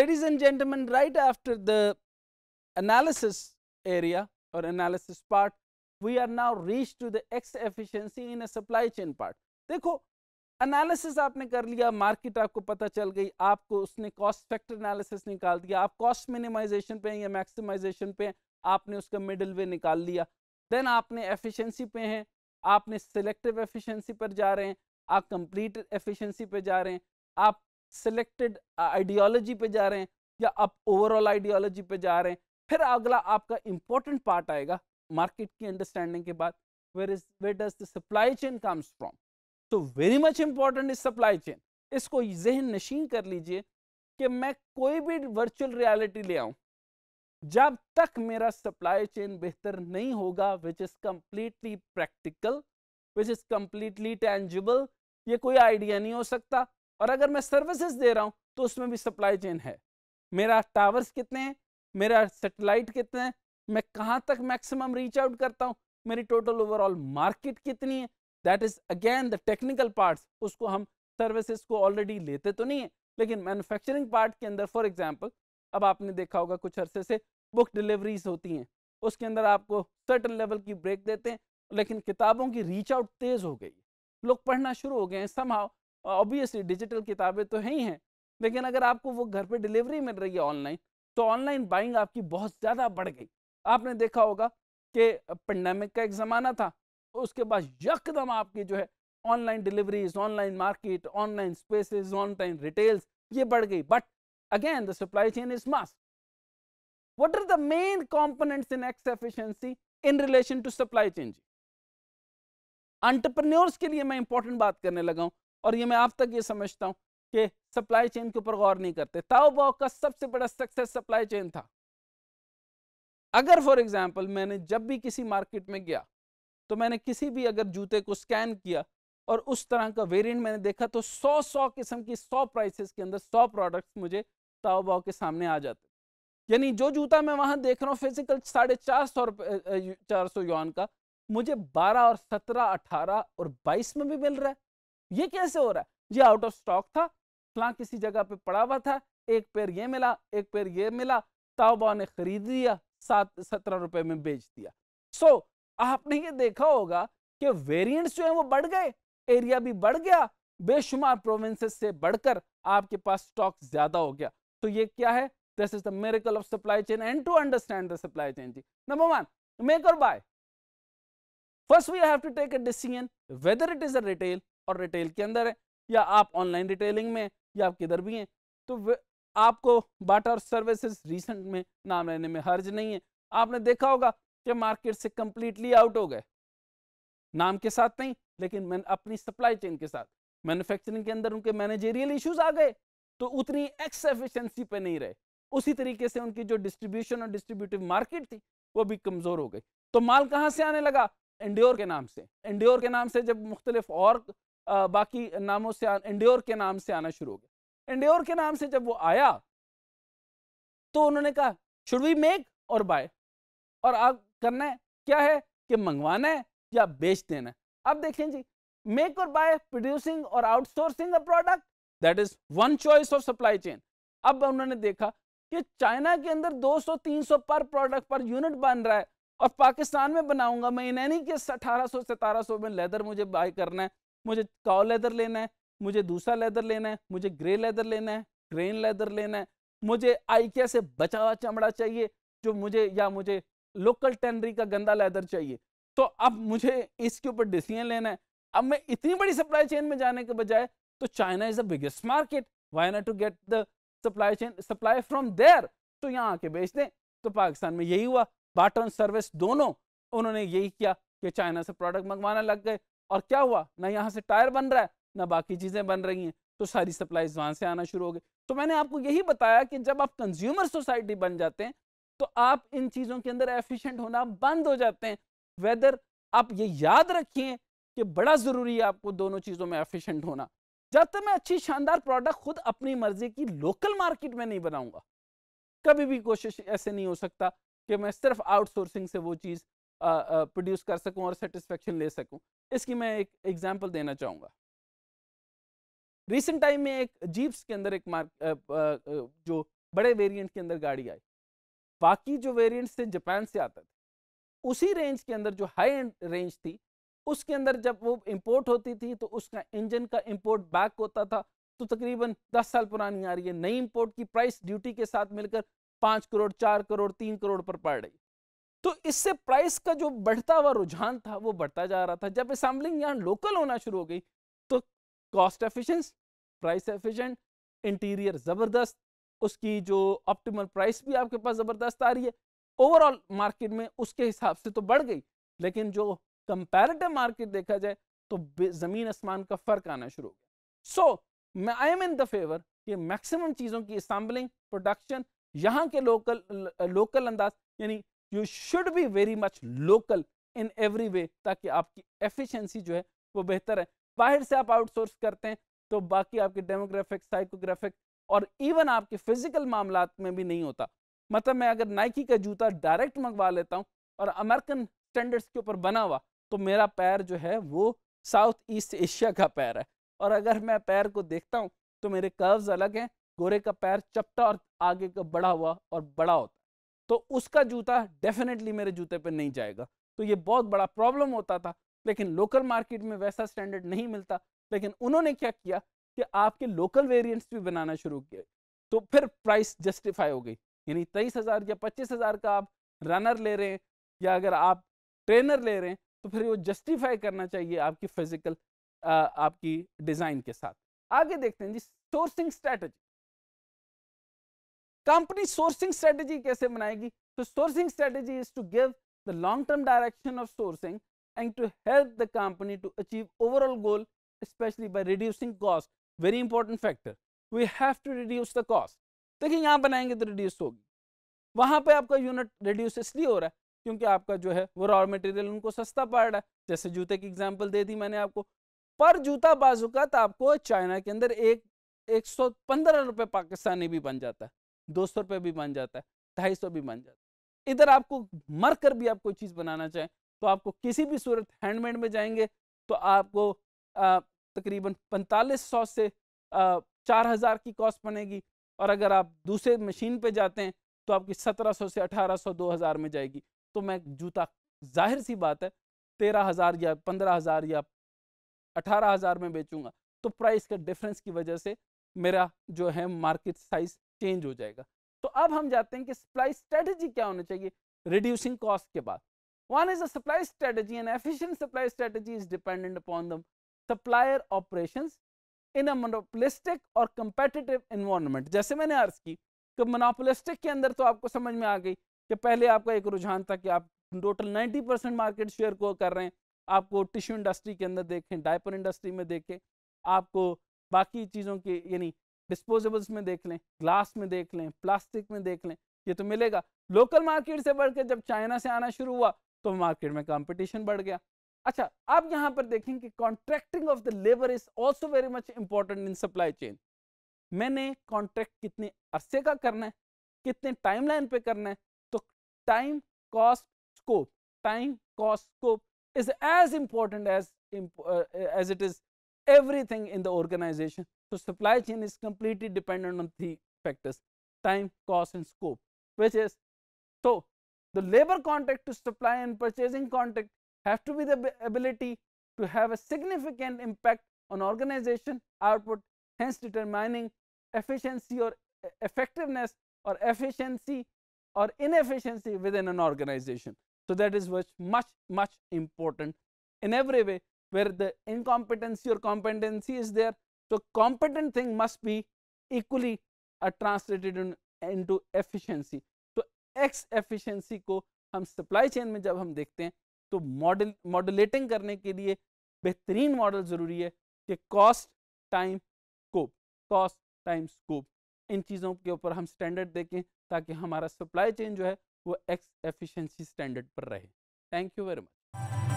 Ladies and gentlemen, right after the analysis area or analysis part, we are now reached to the x efficiency in a supply chain part. dekho analysis आपने कर लिया market आपको पता चल गई आपको उसने कॉस्ट फैक्टर एनालिसिस निकाल दिया आप कॉस्ट मिनिमाइजेशन पे हैं या मैक्सिमाइजेशन पे आपने उसका मिडिल वे निकाल लिया देन आपने एफिशिएंसी पे हैं आपने सिलेक्टिव एफिशिएंसी पर जा रहे हैं आप कंप्लीट एफिशिएंसी पे जा रहे हैं आप सिलेक्टेड आइडियोलॉजी uh, पे जा रहे हैं या आप ओवरऑल आइडियोलॉजी पे जा रहे हैं फिर अगला आपका इंपॉर्टेंट पार्ट आएगा मार्केट की अंडरस्टैंडिंग के बाद where is where does the supply chain comes from तो very much important is supply chain इसको जहन नशीन कर लीजिए कि मैं कोई भी वर्चुअल रियलिटी ले आऊँ जब तक मेरा सप्लाई चेन बेहतर नहीं होगा which is completely practical which is completely tangible ये कोई आइडिया नहीं हो सकता और अगर मैं सर्विसेज दे रहा हूँ तो उसमें भी सप्लाई चेन है मेरा टावर्स कितने हैं मेरा सेटेलाइट कितने हैं मैं कहाँ तक मैक्सिमम रीच आउट करता हूँ मेरी टोटल ओवरऑल मार्केट कितनी है that is again the technical parts उसको हम सर्विसेज को ऑलरेडी लेते तो नहीं है लेकिन मैन्युफैक्चरिंग पार्ट के अंदर फॉर एग्जाम्पल अब आपने देखा होगा कुछ अरसे से बुक डिलीवरीज होती हैं उसके अंदर आपको सर्टन लेवल की ब्रेक देते हैं लेकिन किताबों की रीच आउट तेज़ हो गई लोग पढ़ना शुरू हो गए हैं समहाव ऑब्वियसली डिजिटल किताबें तो है ही हैं लेकिन अगर आपको वो घर पे डिलीवरी मिल रही है ऑनलाइन तो ऑनलाइन बाइंग आपकी बहुत ज़्यादा बढ़ गई आपने देखा होगा कि पेंडेमिक का एक ज़माना था उसके बाद यकदम आपकी जो है online deliveries online market online spaces online retails ये बढ़ गई but again the supply chain is mass what are the main components in x efficiency in relation to supply chain जी के लिए मैं इंपॉर्टेंट बात करने लगा हूं और ये मैं आप तक ये समझता हूँ कि सप्लाई चेन के ऊपर गौर नहीं करते ताओबाओ का सबसे बड़ा सक्सेस सप्लाई चेन था अगर फॉर एग्जाम्पल मैंने जब भी किसी मार्केट में गया तो मैंने किसी भी अगर जूते को स्कैन किया और उस तरह का वेरिएंट मैंने देखा तो सौ सौ किस्म की सौ प्राइसेस के अंदर सौ प्रोडक्ट्स मुझे ताओबाओ के सामने आ जाते यानी जो जूता मैं वहाँ देख रहा हूँ फिजिकल साढ़े चार सौ चार सौ यौन का मुझे बारह और सत्रह अठारह और बाईस में भी मिल रहा है ये कैसे हो रहा है ये आउट ऑफ स्टॉक था फला किसी जगह पे पड़ा हुआ था एक पेड़ ये मिला एक पेड़ ये मिला ताओबा ने खरीद लिया सात सत्रह रुपए में बेच दिया सो so, आपने ये देखा होगा कि वेरियंट्स जो है वो बढ़ गए एरिया भी बढ़ गया बेशुमार प्रोविंसेस से बढ़कर आपके पास स्टॉक ज्यादा हो गया तो ये क्या है this is the miracle of supply chain and to understand the supply chain जी number one make or buy first we have to take a decision whether it is a retail or retail के अंदर है या आप online retailing में या आप किधर भी हैं तो आपको बाटा और सर्विसेज रिसेंट में नाम लेने में हर्ज नहीं है आपने देखा होगा कि मार्केट से कंप्लीटली आउट हो गए नाम के साथ नहीं लेकिन मैं अपनी सप्लाई चेन के साथ मैन्युफैक्चरिंग के अंदर उनके मैनेजेरियल इश्यूज आ गए तो उतनी एक्स एफिशिएंसी पे नहीं रहे उसी तरीके से उनकी जो डिस्ट्रीब्यूशन और डिस्ट्रीब्यूटिव मार्केट थी वो भी कमजोर हो गई तो माल कहाँ से आने लगा एंड्योर के नाम से एंड्योर के नाम से जब मुख्तलिफ और बाकी नामों से इंडियोर के नाम से आना शुरू हो गया इंडियोर के नाम से जब वो आया तो उन्होंने कहा should we make or buy और आप करना है क्या है कि मंगवाना है या बेच देना है अब देखें जी make or buy producing or outsourcing a product that is one choice of supply chain अब उन्होंने देखा कि चाइना के अंदर 200-300 पर प्रोडक्ट पर यूनिट बन रहा है और पाकिस्तान में बनाऊंगा मैं इनैनी के अठारह सौ सतारह सौ में लेदर मुझे बाय करना है मुझे काओ लेदर लेना है मुझे दूसरा लेदर लेना है मुझे ग्रे लेदर लेना है ग्रेन लेदर लेना है मुझे आइकिया से बचा हुआ चमड़ा चाहिए जो मुझे या मुझे लोकल टेनरी का गंदा लेदर चाहिए तो अब मुझे इसके ऊपर डिसीजन लेना है अब मैं इतनी बड़ी सप्लाई चेन में जाने के बजाय तो China is the biggest market why not to get the supply chain supply from there तो यहाँ आके बेच दें तो पाकिस्तान में यही हुआ बाटर सर्विस दोनों उन्होंने यही किया कि चाइना से प्रोडक्ट मंगवाना लग गए और क्या हुआ ना यहाँ से टायर बन रहा है ना बाकी चीज़ें बन रही हैं तो सारी सप्लाईज वहाँ से आना शुरू हो गई तो मैंने आपको यही बताया कि जब आप कंज्यूमर सोसाइटी बन जाते हैं तो आप इन चीज़ों के अंदर एफिशिएंट होना बंद हो जाते हैं वेदर आप ये याद रखिए कि बड़ा ज़रूरी है आपको दोनों चीज़ों में एफिशिएंट होना जब तक मैं अच्छी शानदार प्रोडक्ट खुद अपनी मर्जी की लोकल मार्केट में नहीं बनाऊंगा कभी भी कोशिश ऐसे नहीं हो सकता कि मैं सिर्फ आउटसोर्सिंग से वो चीज़ प्रोड्यूस कर सकूं और सेटिस्फेक्शन ले सकूं इसकी मैं एक एग्जांपल देना चाहूँगा रिसेंट टाइम में एक जीप्स के अंदर एक मार्क जो बड़े वेरिएंट के अंदर गाड़ी आई बाकी जो वेरिएंट्स थे जापान से आता था उसी रेंज के अंदर जो हाई एंड रेंज थी उसके अंदर जब वो इम्पोर्ट होती थी तो उसका इंजन का इम्पोर्ट बैक होता था तो तकरीबन दस साल पुरानी आ रही है नई इम्पोर्ट की प्राइस ड्यूटी के साथ मिलकर पाँच करोड़ चार करोड़ तीन करोड़ पर पड़ रही तो इससे प्राइस का जो बढ़ता हुआ रुझान था वो बढ़ता जा रहा था जब असेंबलिंग यहाँ लोकल होना शुरू हो गई तो cost efficiency price efficient interior ज़बरदस्त उसकी जो ऑप्टिमल प्राइस भी आपके पास ज़बरदस्त आ रही है ओवरऑल मार्केट में उसके हिसाब से तो बढ़ गई लेकिन जो कंपेरेटिव मार्केट देखा जाए तो ज़मीन आसमान का फ़र्क आना शुरू हो गया सो मैं I am in the favour कि मैक्सिमम चीज़ों की असम्बलिंग प्रोडक्शन यहाँ के लोकल लोकल अंदाज यानी you should be very much local in every way ताकि आपकी एफिशिएंसी जो है वो बेहतर है बाहर से आप आउटसोर्स करते हैं तो बाकी आपके डेमोग्राफिक साइकोग्राफिक और इवन आपके फिजिकल मामला में भी नहीं होता मतलब मैं अगर नाइकी का जूता डायरेक्ट मंगवा लेता हूँ और अमेरिकन स्टैंडर्ड्स के ऊपर बना हुआ तो मेरा पैर जो है वो साउथ ईस्ट एशिया का पैर है और अगर मैं पैर को देखता हूँ तो मेरे कर्व्स अलग हैं गोरे का पैर चपटा और आगे का बड़ा हुआ और बड़ा होता है तो उसका जूता डेफिनेटली मेरे जूते पर नहीं जाएगा तो ये बहुत बड़ा प्रॉब्लम होता था लेकिन लोकल मार्केट में वैसा स्टैंडर्ड नहीं मिलता लेकिन उन्होंने क्या किया कि आपके लोकल वेरिएंट्स भी बनाना शुरू किए तो फिर प्राइस जस्टिफाई हो गई यानी तेईस हज़ार या पच्चीस हज़ार का आप रनर ले रहे हैं या अगर आप ट्रेनर ले रहे हैं तो फिर वो जस्टिफाई करना चाहिए आपकी फिजिकल आपकी डिज़ाइन के साथ आगे देखते हैं जी sourcing strategy company sourcing strategy कैसे बनाएगी तो sourcing strategy is to give the long term direction of sourcing and to help the company to achieve overall goal specially by reducing cost very important factor we have to reduce the cost देखिए यहाँ बनाएंगे तो reduce होगी वहाँ पे आपका unit reduce इसलिए हो रहा है क्योंकि आपका जो है वो रॉ मटेरियल उनको सस्ता पड़ रहा है जैसे जूते की एग्जाम्पल दे दी मैंने आपको पर जूता बाजूकात आपको चाइना के अंदर एक एक सौ पंद्रह रुपये पाकिस्तानी भी बन जाता है दो सौ रुपये भी बन जाता है ढाई सौ भी बन जाता है इधर आपको मर कर भी आप कोई चीज़ बनाना चाहें तो आपको किसी भी सूरत हैंडमेड में जाएंगे तो आपको तकरीबन पैंतालीस सौ से चार हज़ार की कॉस्ट बनेगी और अगर आप दूसरे मशीन पर जाते हैं तो आपकी सत्रह सौ से अठारह सौ दो हज़ार में जाएगी तो मैं जूता जाहिर सी बात है तेरह हज़ार या पंद्रह हज़ार या अठारह हज़ार में बेचूंगा तो प्राइस के डिफरेंस की वजह से मेरा जो है मार्केट साइज चेंज हो जाएगा तो अब हम जाते हैं कि सप्लाई स्ट्रेटजी क्या होनी चाहिए रिड्यूसिंग कॉस्ट के बाद one is apply strategy and efficient supply strategy is dependent upon the supplier operations in a monopolistic or competitive environment जैसे मैंने अर्ज की कि मोनोपोलिस्टिक के अंदर तो आपको समझ में आ गई कि पहले आपका एक रुझान था कि आप टोटल 90 परसेंट मार्केट शेयर को कर रहे हैं आपको टिश्यू इंडस्ट्री के अंदर देखें डायपर इंडस्ट्री में देखें आपको बाकी चीज़ों के यानी डिस्पोजेबल्स में देख लें ग्लास में देख लें प्लास्टिक में देख लें ये तो मिलेगा लोकल मार्केट से बढ़कर जब चाइना से आना शुरू हुआ तो मार्केट में कंपटीशन बढ़ गया अच्छा अब यहाँ पर देखें कि contracting of the labour is also very much important in supply chain मैंने कॉन्ट्रैक्ट कितने अरसे का करना है कितने लाइन पे करना है तो time cost scope time cost scope is as important as as it is everything in the organisation So, supply chain is completely dependent on three factors time, cost and scope which is so the labor contract to supply and purchasing contract have to be the ability to have a significant impact on organization output hence determining efficiency or effectiveness or efficiency or inefficiency within an organization. So, that is much much much important in every way where the incompetency or competency is there So, competent thing must be equally are translated in, into efficiency. तो x efficiency को हम supply chain में जब हम देखते हैं तो model modulating करने के लिए बेहतरीन मॉडल ज़रूरी है कि cost time scope cost time scope इन चीज़ों के ऊपर हम स्टैंडर्ड देखें ताकि हमारा सप्लाई चेन जो है वो एक्स एफिशिएंसी स्टैंडर्ड पर रहे थैंक यू वेरी मच